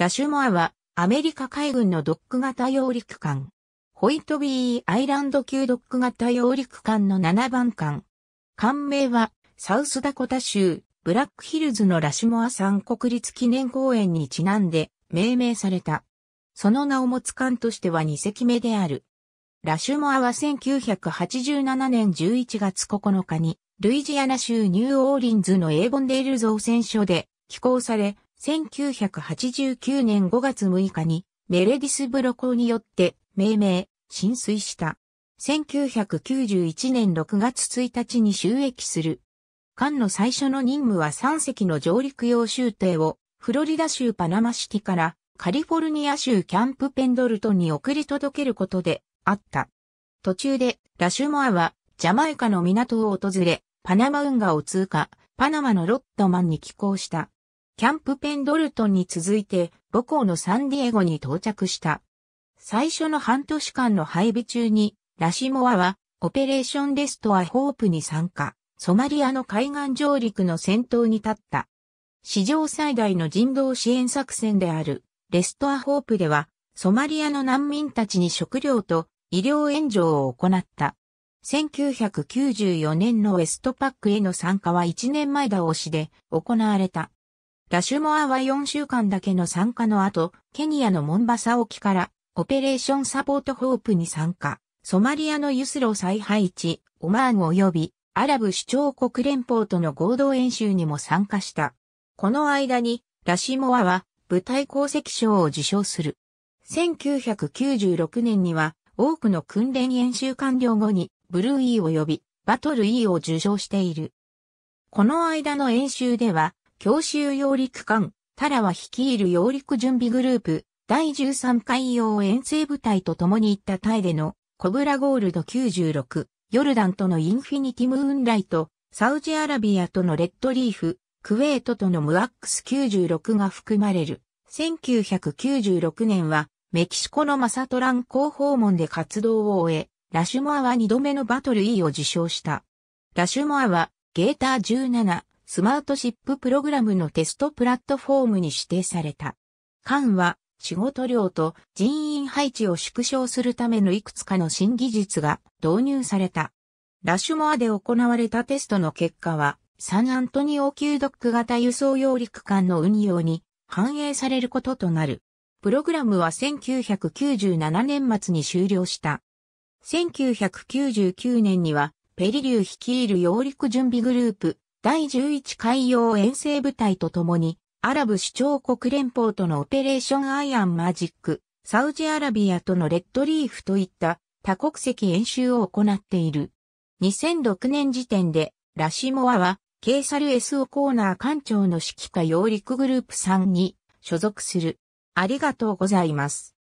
ラシュモアはアメリカ海軍のドック型揚陸艦。ホイトビーアイランド級ドック型揚陸艦の7番艦。艦名はサウスダコタ州ブラックヒルズのラシュモア山国立記念公園にちなんで命名された。その名を持つ艦としては2隻目である。ラシュモアは1987年11月9日にルイジアナ州ニューオーリンズのエーボンデール造船所で寄港され、1989年5月6日にメレディスブロコによって命名、浸水した。1991年6月1日に収益する。艦の最初の任務は3隻の上陸用州艇をフロリダ州パナマシティからカリフォルニア州キャンプペンドルトンに送り届けることであった。途中でラシュモアはジャマイカの港を訪れ、パナマ運河を通過、パナマのロットマンに寄港した。キャンプペンドルトンに続いて母校のサンディエゴに到着した。最初の半年間の配備中に、ラシモアはオペレーションレストアホープに参加、ソマリアの海岸上陸の先頭に立った。史上最大の人道支援作戦であるレストアホープでは、ソマリアの難民たちに食料と医療援助を行った。1994年のウェストパックへの参加は1年前倒しで行われた。ラシュモアは4週間だけの参加の後、ケニアのモンバサ沖からオペレーションサポートホープに参加、ソマリアのユスロ再配置、オマーン及びアラブ首長国連邦との合同演習にも参加した。この間にラシモアは舞台功績賞を受賞する。1996年には多くの訓練演習完了後にブルー E 及びバトル E を受賞している。この間の演習では教習揚陸艦、タラは率いる揚陸準備グループ、第13海洋遠征部隊と共に行ったタイでのコブラゴールド96、ヨルダンとのインフィニティムーンライト、サウジアラビアとのレッドリーフ、クウェートとのムアックス96が含まれる。1996年はメキシコのマサトラン港訪問で活動を終え、ラシュモアは2度目のバトル E を受賞した。ラシュモアはゲーター17、スマートシッププログラムのテストプラットフォームに指定された。間は仕事量と人員配置を縮小するためのいくつかの新技術が導入された。ラッシュモアで行われたテストの結果は、サンアントニオ級ドック型輸送揚陸艦の運用に反映されることとなる。プログラムは1997年末に終了した。1999年には、ペリリュー率いる揚陸準備グループ、第11海洋遠征部隊と共に、アラブ首長国連邦とのオペレーションアイアンマジック、サウジアラビアとのレッドリーフといった多国籍演習を行っている。2006年時点で、ラシモアは、ケイサル S オコーナー艦長の指揮下揚陸グループ3に所属する。ありがとうございます。